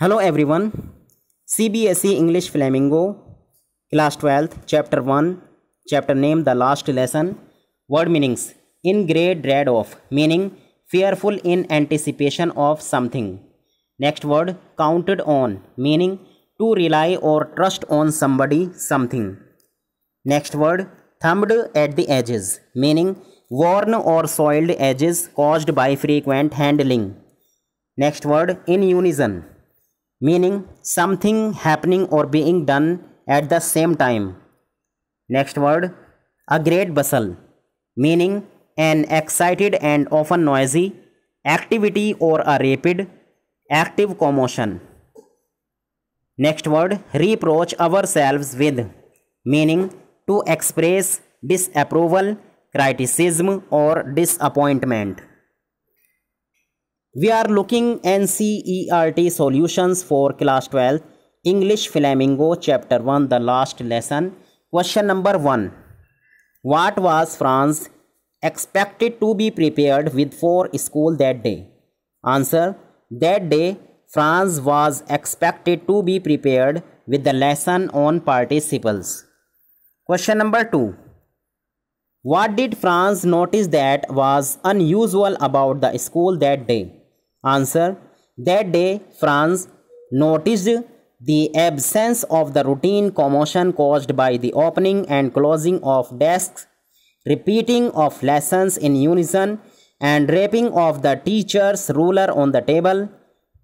Hello everyone. CBSE English Flamingo class 12th chapter 1 chapter name the last lesson word meanings in great dread of meaning fearful in anticipation of something next word counted on meaning to rely or trust on somebody something next word thumbed at the edges meaning worn or soiled edges caused by frequent handling next word in unison meaning something happening or being done at the same time. Next word, a great bustle, meaning an excited and often noisy activity or a rapid active commotion. Next word, reproach ourselves with, meaning to express disapproval, criticism, or disappointment. We are looking NCERT solutions for class 12 English Flamingo chapter 1 the last lesson. Question number 1. What was France expected to be prepared with for school that day? Answer. That day France was expected to be prepared with the lesson on participles. Question number 2. What did France notice that was unusual about the school that day? Answer That day, France noticed the absence of the routine commotion caused by the opening and closing of desks, repeating of lessons in unison, and rapping of the teacher's ruler on the table.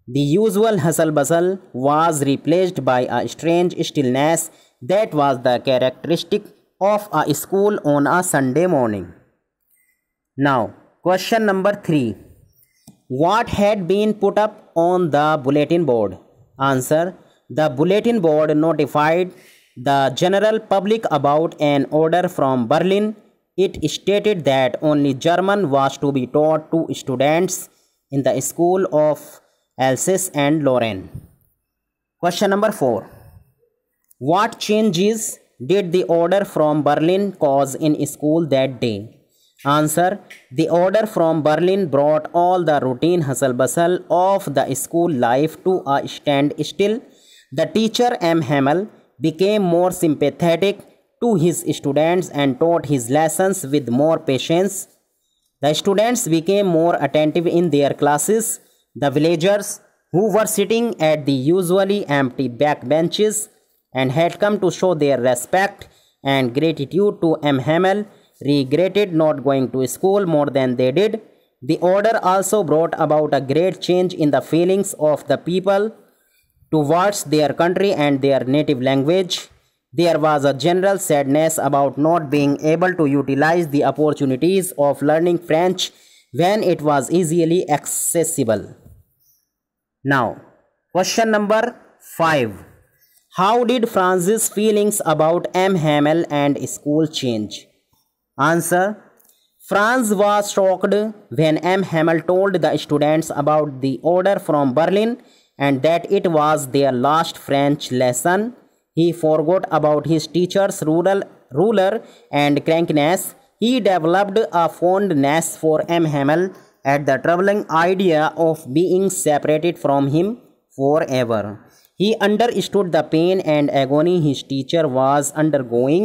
The usual hustle bustle was replaced by a strange stillness that was the characteristic of a school on a Sunday morning. Now, question number 3. What had been put up on the bulletin board? Answer The bulletin board notified the general public about an order from Berlin. It stated that only German was to be taught to students in the school of Alsace and Lorraine. Question number 4. What changes did the order from Berlin cause in school that day? Answer The order from Berlin brought all the routine hustle bustle of the school life to a standstill. The teacher M. Hamel became more sympathetic to his students and taught his lessons with more patience. The students became more attentive in their classes. The villagers, who were sitting at the usually empty back benches and had come to show their respect and gratitude to M. Hamel, regretted not going to school more than they did. The order also brought about a great change in the feelings of the people towards their country and their native language. There was a general sadness about not being able to utilize the opportunities of learning French when it was easily accessible. Now, question number 5. How did France's feelings about M. Hamel and school change? Answer France was shocked when M. Hamel told the students about the order from Berlin and that it was their last French lesson. He forgot about his teacher's rural, ruler and crankness. He developed a fondness for M. Hamel at the troubling idea of being separated from him forever. He understood the pain and agony his teacher was undergoing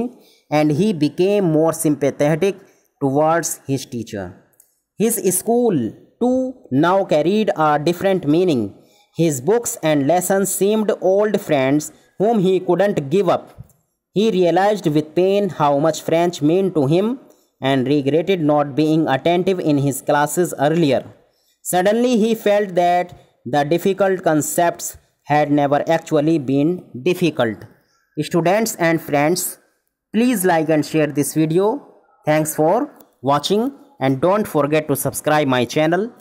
and he became more sympathetic towards his teacher. His school, too, now carried a different meaning. His books and lessons seemed old friends whom he couldn't give up. He realized with pain how much French meant to him and regretted not being attentive in his classes earlier. Suddenly, he felt that the difficult concepts had never actually been difficult. Students and friends, Please like and share this video. Thanks for watching and don't forget to subscribe my channel.